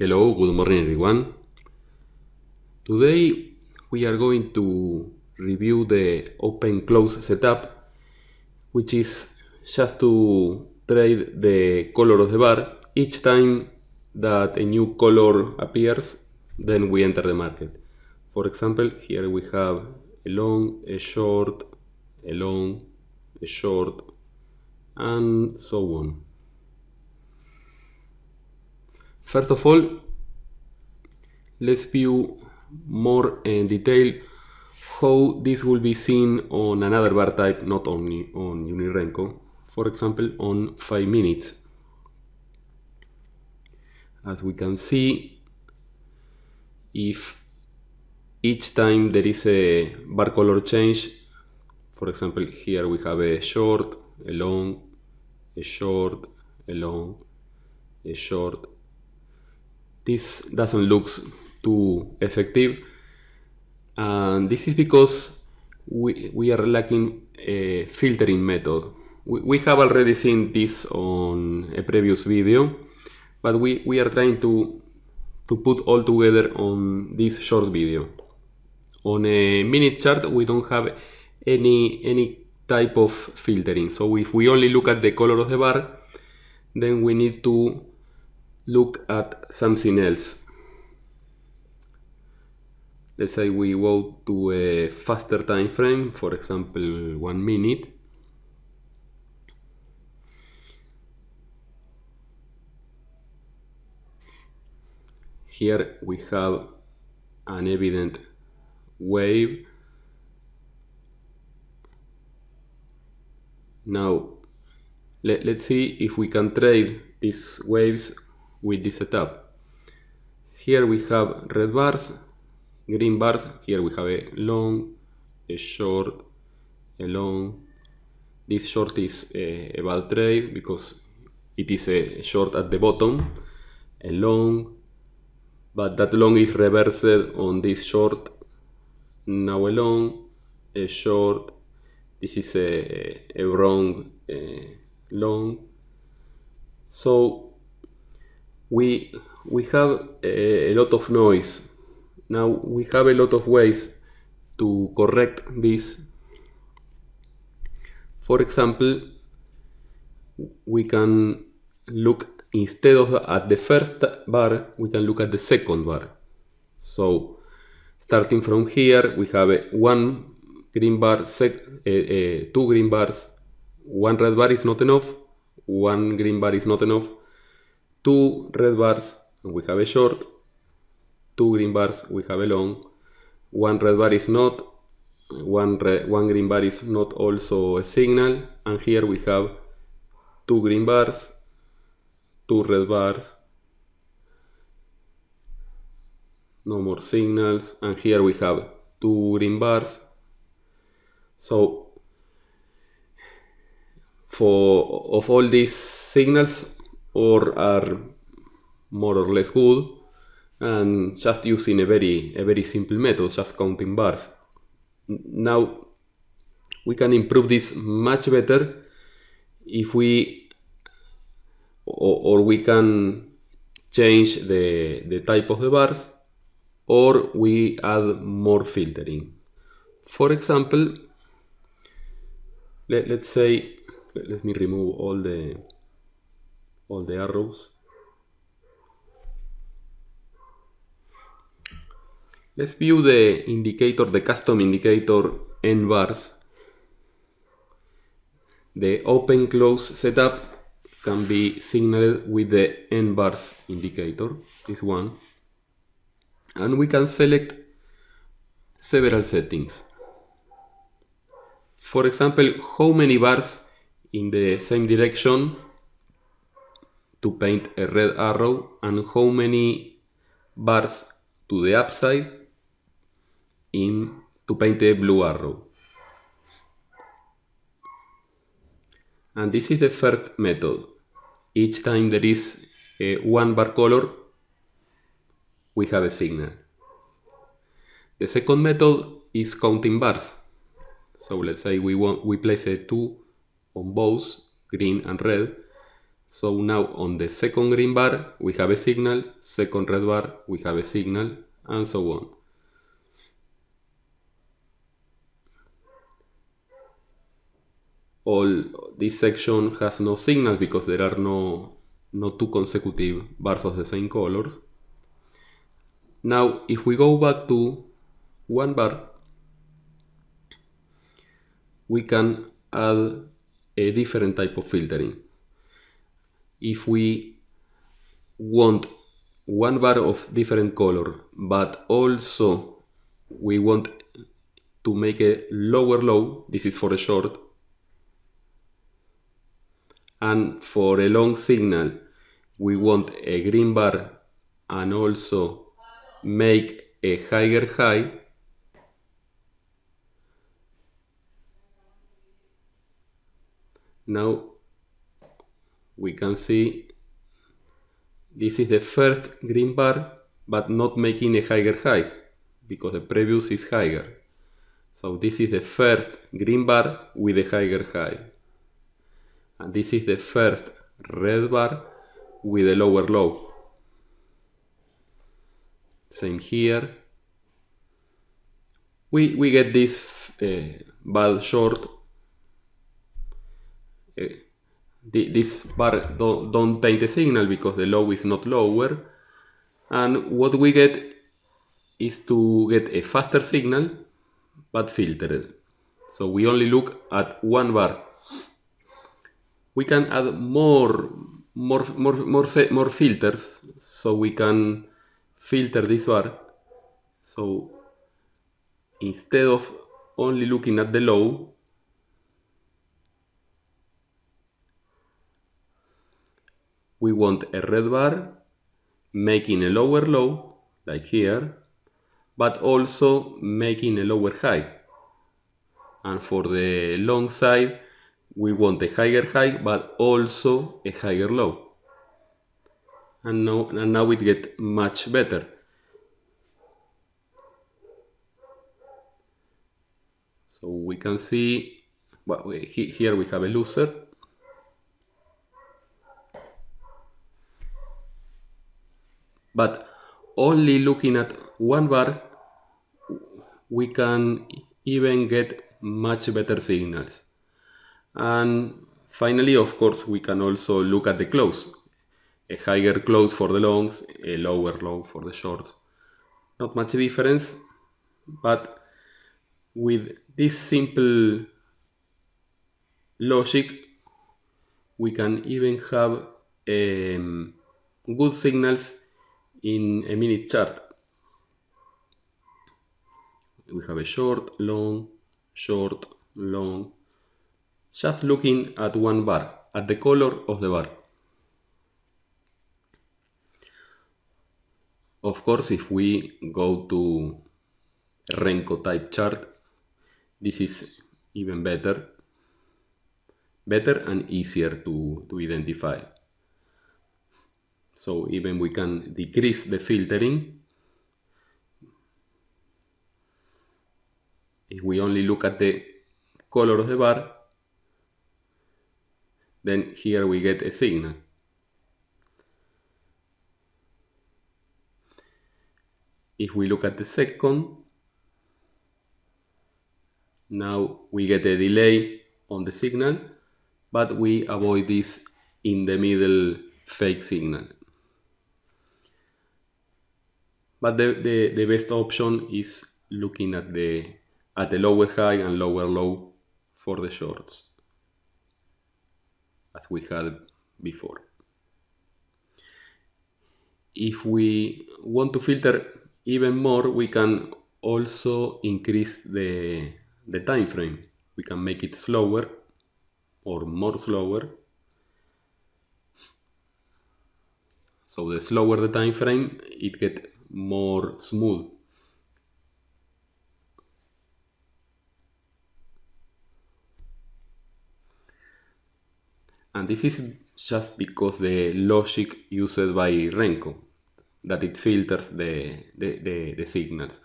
Hello, good morning everyone. Today we are going to review the open close setup, which is just to trade the color of the bar. Each time that a new color appears, then we enter the market. For example, here we have a long, a short, a long, a short, and so on. First of all, let's view more in detail how this will be seen on another bar type, not only on Unirenco, for example on 5 minutes. As we can see, if each time there is a bar color change, for example here we have a short, a long, a short, a long, a short, this doesn't look too effective. And this is because we, we are lacking a filtering method. We, we have already seen this on a previous video, but we, we are trying to, to put all together on this short video. On a minute chart, we don't have any, any type of filtering. So if we only look at the color of the bar, then we need to look at something else. Let's say we go to a faster time frame, for example, one minute. Here we have an evident wave. Now, let, let's see if we can trade these waves with this setup. Here we have red bars, green bars, here we have a long, a short, a long. This short is a, a bad trade because it is a short at the bottom, a long, but that long is reversed on this short, now a long, a short, this is a, a wrong long. So we we have eh, a lot of noise. Now we have a lot of ways to correct this. For example, we can look instead of at the first bar, we can look at the second bar. So starting from here, we have a one green bar, sec, uh, uh, two green bars, one red bar is not enough, one green bar is not enough, two red bars we have a short, two green bars we have a long, one red bar is not, one, red, one green bar is not also a signal, and here we have two green bars, two red bars, no more signals, and here we have two green bars. So, for of all these signals, or are more or less good and just using a very a very simple method just counting bars now we can improve this much better if we or, or we can change the the type of the bars or we add more filtering for example let, let's say let me remove all the all the arrows let's view the indicator the custom indicator n bars the open close setup can be signaled with the n bars indicator this one and we can select several settings for example how many bars in the same direction to paint a red arrow and how many bars to the upside in to paint a blue arrow. And this is the first method. Each time there is a one bar color, we have a signal. The second method is counting bars. So let's say we want we place a 2 on both green and red so now on the second green bar, we have a signal, second red bar, we have a signal, and so on. All this section has no signal because there are no, no two consecutive bars of the same colors. Now, if we go back to one bar, we can add a different type of filtering if we want one bar of different color but also we want to make a lower low this is for a short and for a long signal we want a green bar and also make a higher high now we can see this is the first green bar but not making a higher high because the previous is higher. So this is the first green bar with a higher high. And this is the first red bar with a lower low. Same here. We, we get this uh, bad short uh, the, this bar don't, don't the signal because the low is not lower. And what we get is to get a faster signal, but filtered. So we only look at one bar. We can add more, more, more, more, more filters, so we can filter this bar. So instead of only looking at the low, we want a red bar making a lower low, like here, but also making a lower high. And for the long side, we want a higher high, but also a higher low. And now, and now it gets much better. So we can see, well, here we have a loser but only looking at one bar we can even get much better signals. And finally, of course, we can also look at the close. A higher close for the longs, a lower low for the shorts. Not much difference, but with this simple logic, we can even have um, good signals in a minute chart. We have a short, long, short, long, just looking at one bar, at the color of the bar. Of course, if we go to Renko type chart, this is even better, better and easier to, to identify. So even we can decrease the filtering. If we only look at the color of the bar, then here we get a signal. If we look at the second, now we get a delay on the signal, but we avoid this in the middle fake signal. But the, the, the best option is looking at the at the lower high and lower low for the shorts as we had before. If we want to filter even more, we can also increase the, the time frame. We can make it slower or more slower. So the slower the time frame, it gets more smooth. And this is just because the logic used by Renko, that it filters the, the, the, the signals.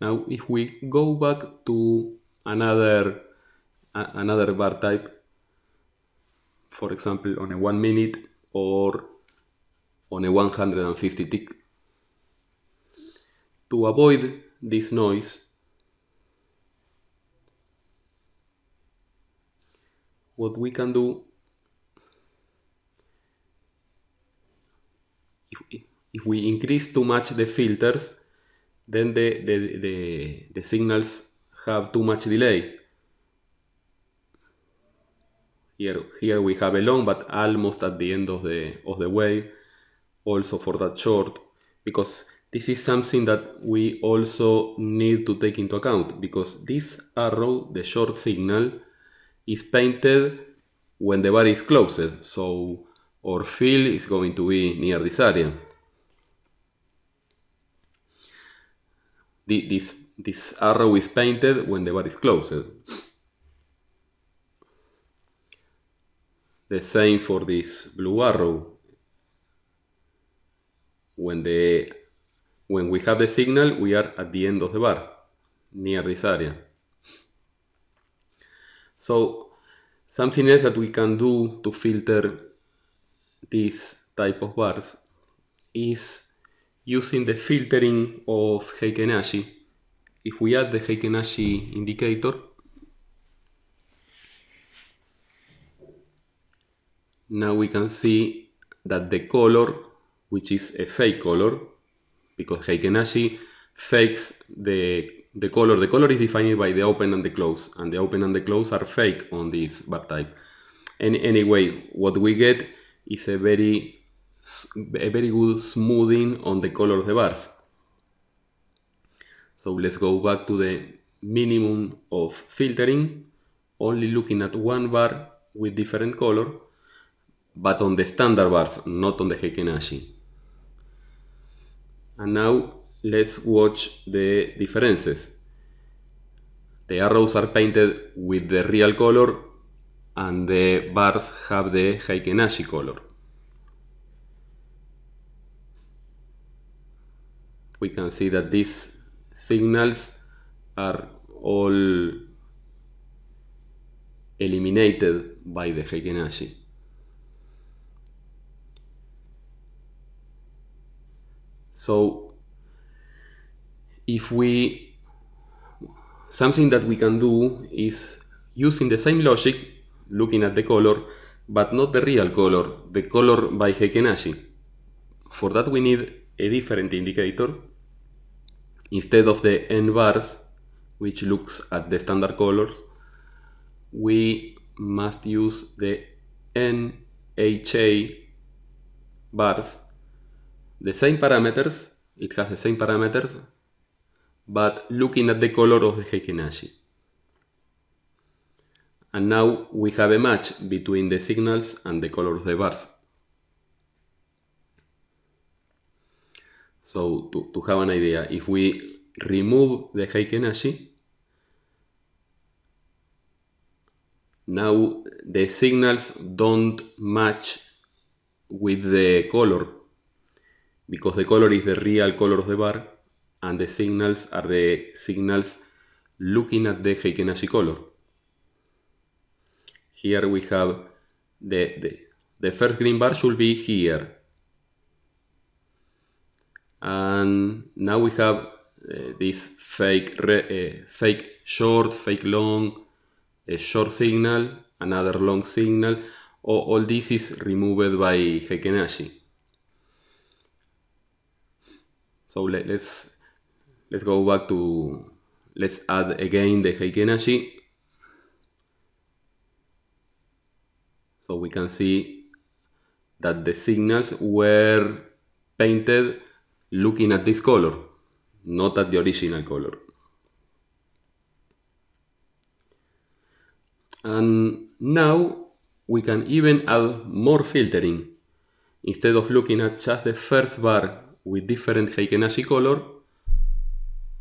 Now, if we go back to another, another bar type, for example, on a one minute or on a 150 tick to avoid this noise, what we can do if, if we increase too much the filters, then the, the, the, the signals have too much delay. Here, here we have a long but almost at the end of the, of the wave, also for that short, because this is something that we also need to take into account because this arrow, the short signal, is painted when the bar is closed. So our field is going to be near this area. This, this arrow is painted when the bar is closed. The same for this blue arrow. When the when we have the signal, we are at the end of the bar, near this area. So something else that we can do to filter this type of bars is using the filtering of Heiken-Ashi. If we add the Heiken-Ashi indicator, now we can see that the color, which is a fake color, because Heikenasi fakes the, the color. The color is defined by the open and the close, and the open and the close are fake on this bar type. And anyway, what we get is a very, a very good smoothing on the color of the bars. So let's go back to the minimum of filtering, only looking at one bar with different color, but on the standard bars, not on the Heiken Ashi. And now let's watch the differences. The arrows are painted with the real color and the bars have the Heikenashi color. We can see that these signals are all eliminated by the Heikenashi. So if we, something that we can do is using the same logic, looking at the color, but not the real color, the color by Heikenashi. For that we need a different indicator instead of the n bars which looks at the standard colors we must use the NHA bars the same parameters, it has the same parameters, but looking at the color of the Heikenashi. And now we have a match between the signals and the color of the bars. So to, to have an idea, if we remove the Heikenashi, now the signals don't match with the color because the color is the real color of the bar and the signals are the signals looking at the Heikenashi color. Here we have the, the, first green bar should be here. And now we have eh, this fake, eh, fake short, fake long, a short signal, another long signal. or all this is removed by Heikenashi. So let, us let's go back to let's add again the Heike energy. So we can see that the signals were painted looking at this color, not at the original color. And now we can even add more filtering. Instead of looking at just the first bar with different Heikenashi color.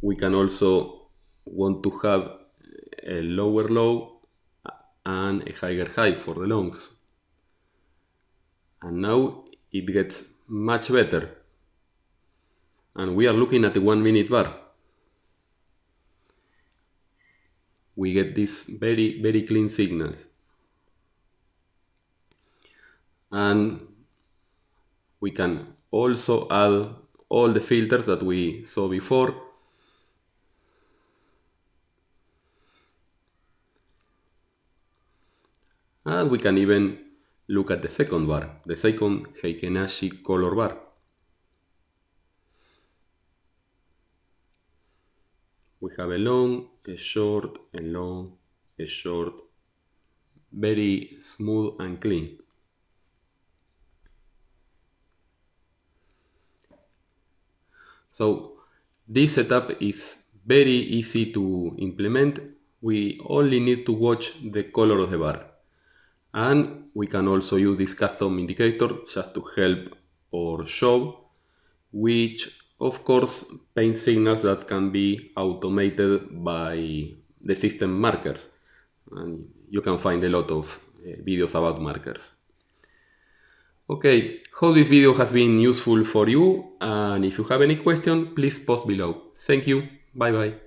We can also want to have a lower low and a higher high for the longs. And now it gets much better. And we are looking at the one minute bar. We get these very, very clean signals. And we can also add all the filters that we saw before. And we can even look at the second bar, the second Heikenashi color bar. We have a long, a short, a long, a short, very smooth and clean. So this setup is very easy to implement. We only need to watch the color of the bar. And we can also use this custom indicator just to help or show, which of course paint signals that can be automated by the system markers. And you can find a lot of uh, videos about markers. Okay, hope this video has been useful for you and if you have any question, please post below. Thank you, bye bye.